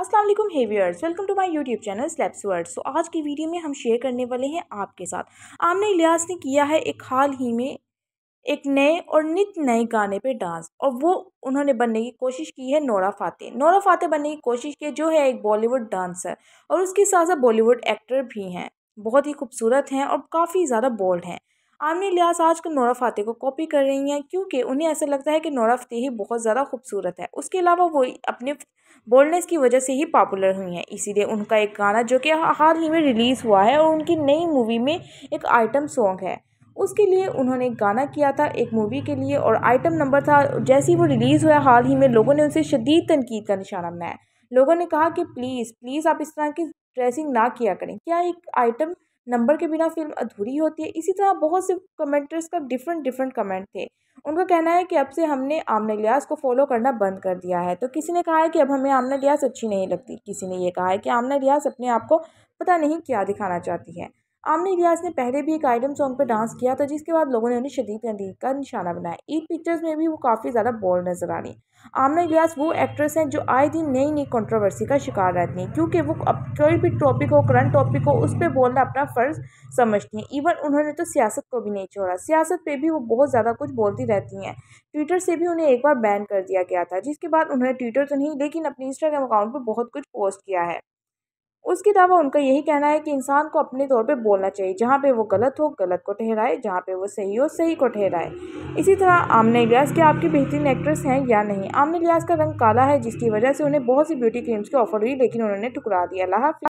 Aslam hey viewers welcome to my YouTube channel slaps words so तो आज की वीडियो में हम शेयर करने वाले हैं आपके साथ आमने इलियास ने किया है एक हाल ही में एक नए और नित नए गाने पे डांस और वो उन्होंने बनने की कोशिश की है नोरा फाते नोरा फाते बनने की कोशिश की जो है एक बॉलीवुड डांसर और उसके साथ साथ बॉलीवुड एक्टर भी हैं बहुत ही खूबसूरत हैं और काफ़ी ज़्यादा बोल्ड हैं आमनी लियास आज नोरा फातेह को कॉपी कर रही हैं क्योंकि उन्हें ऐसा लगता है कि नोरा ही बहुत ज़्यादा खूबसूरत है उसके अलावा वो अपने बोल्डनेस की वजह से ही पॉपुलर हुई हैं इसीलिए उनका एक गाना जो कि हाल ही में रिलीज़ हुआ है और उनकी नई मूवी में एक आइटम सॉन्ग है उसके लिए उन्होंने एक गाना किया था एक मूवी के लिए और आइटम नंबर था जैसे ही वो रिलीज़ हुआ हाल ही में लोगों ने उनसे शदीद तनकीद का निशाना बनाया लोगों ने कहा कि प्लीज़ प्लीज़ आप इस तरह की ड्रेसिंग ना किया करें क्या एक आइटम नंबर के बिना फिल्म अधूरी होती है इसी तरह बहुत से कमेंटर्स का डिफरेंट डिफरेंट कमेंट थे उनका कहना है कि अब से हमने आमना लियास को फॉलो करना बंद कर दिया है तो किसी ने कहा है कि अब हमें आमना लियास अच्छी नहीं लगती किसी ने ये कहा है कि आमना लियास अपने आप को पता नहीं क्या दिखाना चाहती है आमने इलियास ने पहले भी एक आइटम सॉन्ग पर डांस किया था जिसके बाद लोगों ने उन्हें शदीद नदी का निशाना बनाया ईद पिक्चर्स में भी वो काफ़ी ज़्यादा बोल्ड नजर आ रही आमना रियाज वो एक्ट्रेस हैं जो आए दिन नई नई कंट्रोवर्सी का शिकार रहती हैं क्योंकि वो अब कोई भी टॉपिक हो करंट टॉपिक हो उस पर बोलना अपना फ़र्ज समझती हैं इवन उन्होंने तो सियासत को भी नहीं छोड़ा सियासत पर भी वो बहुत ज़्यादा कुछ बोलती रहती हैं ट्विटर से भी उन्हें एक बार बैन कर दिया गया था जिसके बाद उन्होंने ट्विटर तो नहीं लेकिन अपने इंस्टाग्राम अकाउंट पर बहुत कुछ पोस्ट किया है उसके अलावा उनका यही कहना है कि इंसान को अपने तौर पे बोलना चाहिए जहाँ पे वो गलत हो गलत को ठहराए जहाँ पे वो सही हो सही को ठहराए इसी तरह आमने लियास के आपके बेहतरीन एक्ट्रेस हैं या नहीं आमने लियास का रंग काला है जिसकी वजह से उन्हें बहुत सी ब्यूटी क्रीम्स की ऑफर हुई लेकिन उन्होंने ठुकरा दिया लाहा